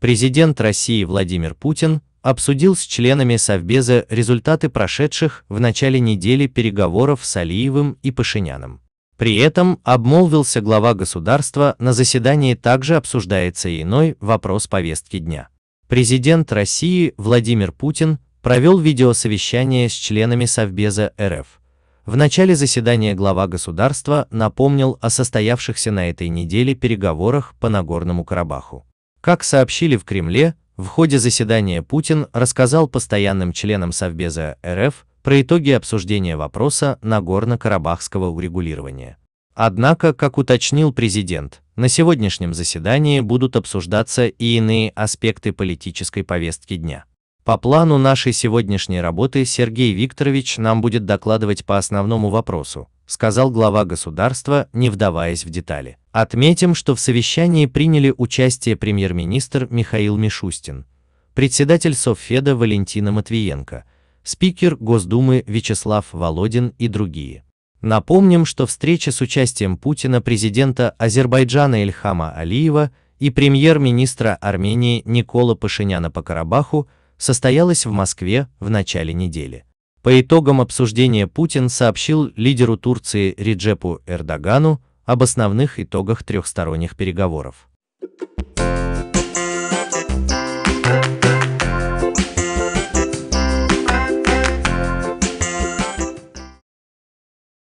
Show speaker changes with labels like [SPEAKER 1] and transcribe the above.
[SPEAKER 1] президент России Владимир Путин обсудил с членами Совбеза результаты прошедших в начале недели переговоров с Алиевым и Пашиняном. При этом обмолвился глава государства, на заседании также обсуждается иной вопрос повестки дня. Президент России Владимир Путин провел видеосовещание с членами Совбеза РФ. В начале заседания глава государства напомнил о состоявшихся на этой неделе переговорах по Нагорному Карабаху. Как сообщили в Кремле, в ходе заседания Путин рассказал постоянным членам Совбеза РФ про итоги обсуждения вопроса Нагорно-Карабахского урегулирования. Однако, как уточнил президент, на сегодняшнем заседании будут обсуждаться и иные аспекты политической повестки дня. По плану нашей сегодняшней работы Сергей Викторович нам будет докладывать по основному вопросу, сказал глава государства, не вдаваясь в детали. Отметим, что в совещании приняли участие премьер-министр Михаил Мишустин, председатель Совфеда Валентина Матвиенко, спикер Госдумы Вячеслав Володин и другие. Напомним, что встреча с участием Путина президента Азербайджана Эльхама Алиева и премьер-министра Армении Никола Пашиняна по Карабаху состоялась в Москве в начале недели. По итогам обсуждения Путин сообщил лидеру Турции Реджепу Эрдогану об основных итогах трехсторонних переговоров.